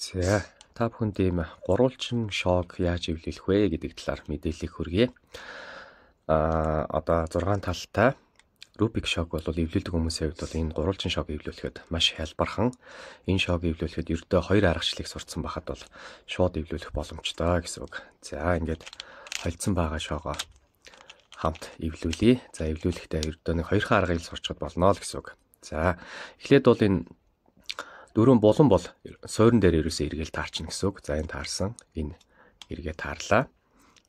За та бүхэнд ийм гурвалжин шок яаж эвлэлэх вэ гэдэг талаар мэдээлэл хүргэе. Аа одоо 6 талтай Рубик шок бол эвлэлдэг хүмүүсийн хувьд бол энэ гурвалжин шок эвлүүлэхэд маш хялбархан. Энэ шок эвлүүлэхэд ердөө хоёр аргачлалыг сурцсан байхад бол шууд эвлүүлэх боломжтой гэсэн үг. За ингээд холдсон байгаа шогоо хамт эвлүүлье. За эвлүүлэхдээ ердөө нэг хоёр хаан аргыг сурчод болно л гэсэн үг. За эхлээд бол энэ дөрөв булан бол суурин дээр ерөөсөө эргээл таарчна гэсэн үг. За энэ таарсан. Энэ эргээ таарлаа.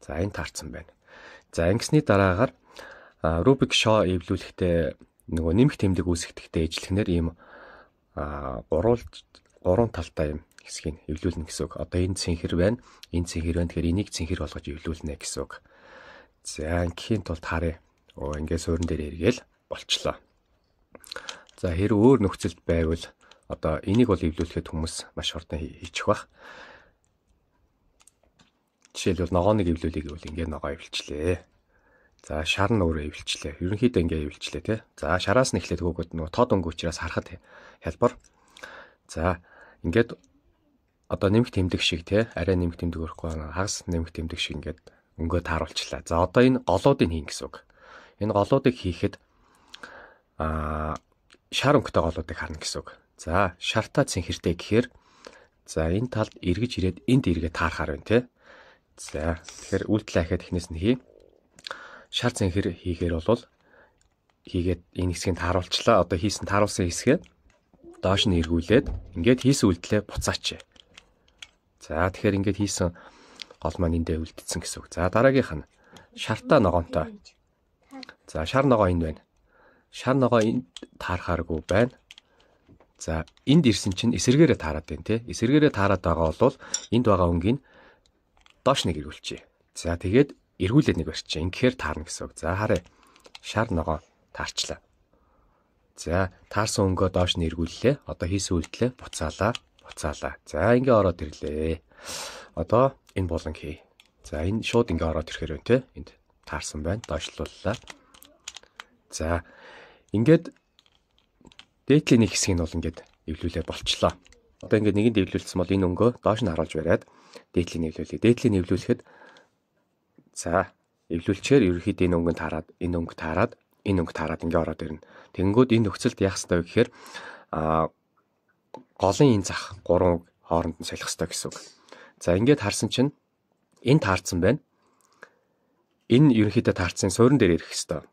За энэ таарсан байна. За ингэсний дараагаар Рубик шоо эвлүүлэхдээ нөгөө нэмэх тэмдэг үүсгэхдээ ижлэхнэр ийм гурвалж гурван талтай юм хэсгийг эвлүүлнэ гэсэн үг. Одоо энэ цэнхэр байна. Энэ цэнхэр байна. Тэгэхээр энийг цэнхэр болгож эвлүүлнэ гэсэн үг. За ингээхийн тулд харъя. Оо ингээд суурин дээр эргээл болчлоо. За хэрэг өөр нөхцөлд байвал одоо энийг бол эвлүүлэхэд хүмүүс маш хурдан хийчих бах. Жишээлбэл ногооныг эвлүүлэх гэвэл ингээд ногоо эвлэлчлээ. За шар нь өөрөө эвлэлчлээ. Ерөнхийдөө ингээд эвлэлчлээ тий. За шараас нь эхлээд хөөгд нөгөө тод өнгө учраас харахад хялбар. За ингээд одоо нэмэх тэмдэг шиг тий арай нэмэх тэмдэг өрөхгүй хагас нэмэх тэмдэг шиг ингээд өнгөө тааруулчлаа. За одоо энэ голуудыг хийн гэсэн үг. Энэ голуудыг хийхэд аа шар өнгөтэй голуудыг харна гэсэн үг. За шартаа цэнхэртэй гэхээр за энэ талд эргэж ирээд энд эргээ таархаар байна те. За тэгэхээр үйлдэл ахиад эхнээс нь хий. Шар цэнхэр хийхээр бол хийгээд энэ хэсгийг тааруулчлаа. Одоо хийсэн тааруулсан хэсгээ доош нь эргүүлээд ингээд хийсэн үйлдэлээ буцаач. За тэгэхээр ингээд хийсэн гол маань эндээ үлдсэн гэсэн үг. За дараагийнх нь шартаа ногоонтой. За шар ногоо энд байна. Шар ногоо энд таархааргүй байна. За энд ирсэн чинь эсэргээрээ таарад байна те. Эсэргээрээ таарад байгаа бол энд байгаа өнгийг доош нэг эргүүлчихье. За тэгээд эргүүлээд нэг барьчих. Ингээр таарна гэсэн үг. За харъя. Шар ногоо таарчлаа. За таарсан өнгөө доош нь эргүүллээ. Одоо хийсэн үйлдэлээ буцаалаа. Буцаалаа. За ингээ ороод ирлээ. Одоо энэ болон хий. За энэ шууд ингээ ороод ирэхээр байна те. Энд таарсан байна. Доошлууллаа. За ингээд дээдлийн нэг хэсгийг нь бол ингээд эвлүүлээд болчлоо. Одоо ингээд нэгэнд эвлүүлсэн бол энэ өнгөө доош нь харуулж бариад дээдлийн эвлүүлээ. Дээдлийн эвлүүлэхэд за эвлүүлчээр ерөөхдөө энэ өнгөнд таарад, энэ өнгө таарад, энэ өнгө таарад ингээд ороод ирнэ. Тэнгүүд энэ нөхцөлд яах ёстой вэ гэхээр а голын энэ зах гурван хооронд нь солих ёстой гэсэн үг. За ингээд харсан чинь энэ таарсан байна. Энэ ерөөхдөө таарсан суурин дээр ирэх ёстой.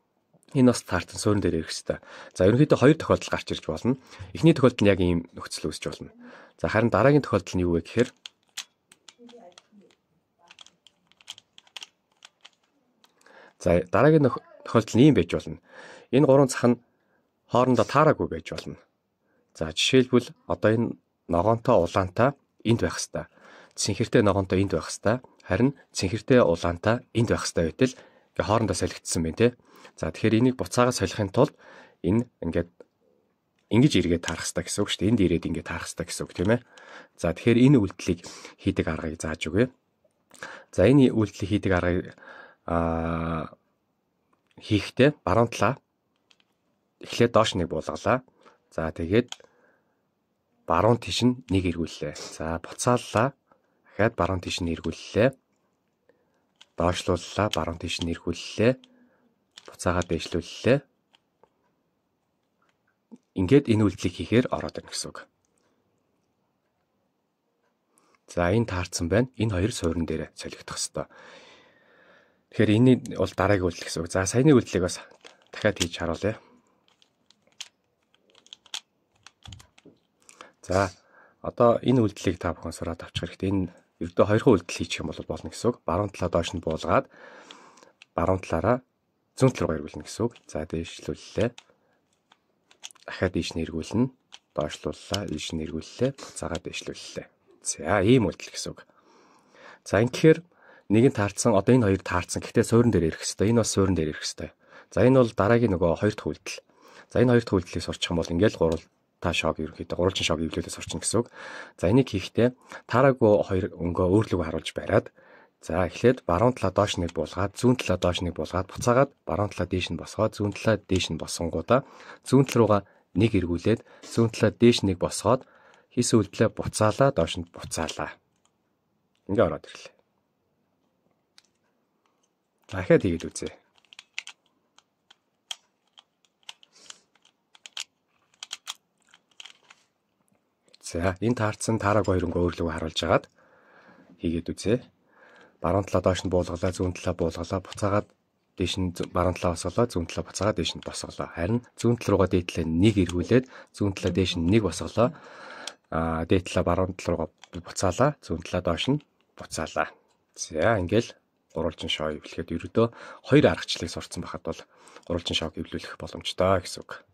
Энэ бас таартан суурин дээр ирэх хэвээр. За ерөнхийдөө хоёр тохиолдол гарч ирж болно. Эхний тохиолдол нь яг ийм нөхцөл үүсч болно. За харин дараагийн тохиолдол нь юу вэ гэхээр За дараагийн тохиолдол нь ийм байж болно. Энэ гурван зах нь хоорондоо таараагүй байж болно. За жишээлбэл одоо энэ ногоонтой улаантай энд байх хэвээр. Цинхэртэй ногоонтой энд байх хэвээр. Харин цинхэртэй улаантай энд байх хэвээр байтал Тэгээ хоорондоо солигдсон байна те. За тэгэхээр энийг буцаагаас солихын тулд энэ ингээд ингэж эргээд таарах хэрэгтэй гэсэн үг шүү дээ. Энд ирээд ингэ таарах хэрэгтэй гэсэн үг тийм ээ. За тэгэхээр энэ үйлдэлийг хийдэг аргыг зааж өгье. За энэ үйлдэлийг хийдэг аргыг аа хийхдээ баруун талаа эхлээд доош нэг буулгалаа. За тэгээд баруун тийш нэг эргүүллээ. За буцааллаа. Дахиад баруун тийш нь эргүүллээ доошлууллаа, баруун тийш нь эргүүллээ. Буцаагаа дээшлүүллээ. Ингээд энэ үйлдлийг хийхээр ороод ирнэ гэсэн үг. За энэ таарсан байна. Энэ хоёр суурин дээр солигдох хэвээр. Тэгэхээр энэний бол дараагийн үйлдэл гэсэн үг. За саяны үйлдлийг бас дахиад хийж харуулъя. За одоо энэ үйлдлийг та бүхэн сураад авчих хэрэгтэй. Энэ ердөө хоёр хуу үйлдэл хийчих юм бол болно гэсэн үг. Баруун талаа доош нь буулгаад баруун талаараа зүүн тал руу эргүүлнэ гэсэн үг. За дээшлүүллээ. Дахиад дээш нь эргүүлнэ. Доошлууллаа, дээш нь эргүүллээ. Буцаагаа дээшлүүллээ. За ийм үйлдэл гэсэн үг. За ингэхээр нэг нь таарсан, одоо энэ хоёр таарсан. Гэхдээ суурин дээр ирэх хэвээр. Энэ бас суурин дээр ирэх хэвээр. За энэ бол дараагийн нөгөө хоёр дахь үйлдэл. За энэ хоёр дахь үйлдэлийг сурчих юм бол ингээл гурал та шог ерөнхийдөө гурвалжин шог ивлүүлээ сурчин гэсэн үг. За энийг хийхдээ таараагүй хоёр өнгөө өөрлөгөө харуулж бариад за эхлээд баруун талаа доош нэг буулгаад зүүн талаа доош нэг буулгаад буцаагаад баруун талаа дээш нь босгоод зүүн талаа дээш нь босонгуудаа зүүн тал руугаа нэг эргүүлээд зүүн талаа дээш нэг босгоод хийс үлдлээ буцаалаа доошнд буцаалаа. Ингээ ороод ирлээ. За дахиад хийгээл үзье. За энэ таарцсан тарааг хоёр өнгө өөрлөгөө харуулж агаад хийгээд үзье. Баруун талаа доош нь буулгалаа, зүүн талаа буулгалаа, буцаагаад дээш нь баруун талаа босголоо, зүүн талаа буцаагаад дээш нь босголоо. Харин зүүн тал руугаа дээдлээ нэг эргүүлээд, зүүн талаа дээш нь нэг босголоо. Аа дээд талаа баруун тал руугаа буцаалаа, зүүн талаа доош нь буцаалаа. За ингээл гурвалжин шоо эвлэхэд ердөө хоёр аргачлалыг сурцсан байхад бол гурвалжин шоог эвлүүлэх боломжтой гэсэн үг.